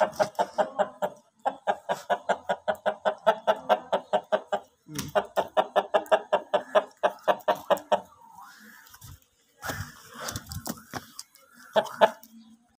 Ha ha ha.